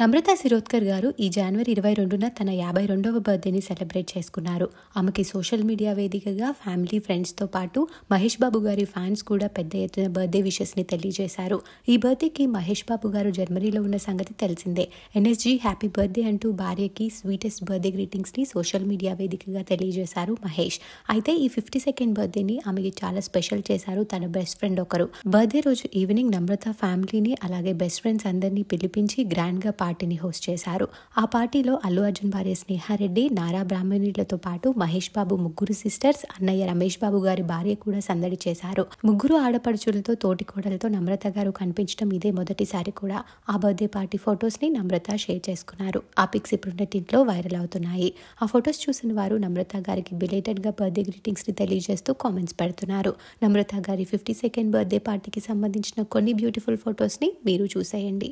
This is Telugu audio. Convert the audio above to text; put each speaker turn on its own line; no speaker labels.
నమ్రత శిరోద్కర్ గారు ఈ జనవరి ఇరవై రెండున తన యాభై రెండవ బర్త్డేని సెలబ్రేట్ చేసుకున్నారు ఆమెకి సోషల్ మీడియా వేదికగా ఫ్యామిలీ ఫ్రెండ్స్తో పాటు మహేష్ బాబు గారి ఫ్యాన్స్ కూడా పెద్ద ఎత్తున బర్త్డే విషెస్ని తెలియజేశారు ఈ బర్త్డేకి మహేష్ బాబు గారు జర్మనీలో ఉన్న సంగతి తెలిసిందే ఎన్ఎస్జీ హ్యాపీ బర్త్డే అంటూ భార్యకి స్వీటెస్ట్ బర్త్డే గ్రీటింగ్స్ని సోషల్ మీడియా వేదికగా తెలియజేశారు మహేష్ అయితే ఈ ఫిఫ్టీ సెకండ్ బర్త్డేని ఆమెకి చాలా స్పెషల్ చేశారు తన బెస్ట్ ఫ్రెండ్ ఒకరు బర్త్డే రోజు ఈవినింగ్ నమ్రత ఫ్యామిలీని అలాగే బెస్ట్ ఫ్రెండ్స్ అందరినీ పిలిపించి గ్రాండ్గా పార్టీని హోస్ట్ చేశారు ఆ పార్టీలో అల్లు అర్జున్ భార్య స్నేహారెడ్డి నారా బ్రాహ్మణులతో పాటు మహేష్ బాబు ముగ్గురు సిస్టర్స్ అన్నయ్య రమేష్ బాబు గారి భార్య కూడా సందడి చేశారు ముగ్గురు ఆడపడుచులతో తోటికోడలతో నమ్రత గారు కనిపించడం ఇదే మొదటిసారి కూడా ఆ బర్త్డే పార్టీ ఫొటోస్ ని నమ్రత షేర్ చేసుకున్నారు ఆ పిక్స్ ఇప్పుడున్నటింట్లో వైరల్ అవుతున్నాయి ఆ ఫొటోస్ చూసిన వారు నమ్రత గారికి బిలేటెడ్ గా బర్త్డే గ్రీటింగ్స్ ని తెలియజేస్తూ కామెంట్స్ పెడుతున్నారు నమ్రత గారి ఫిఫ్టీ సెకండ్ బర్త్డే పార్టీకి సంబంధించిన కొన్ని బ్యూటిఫుల్ ఫొటోస్ ని మీరు చూసేయండి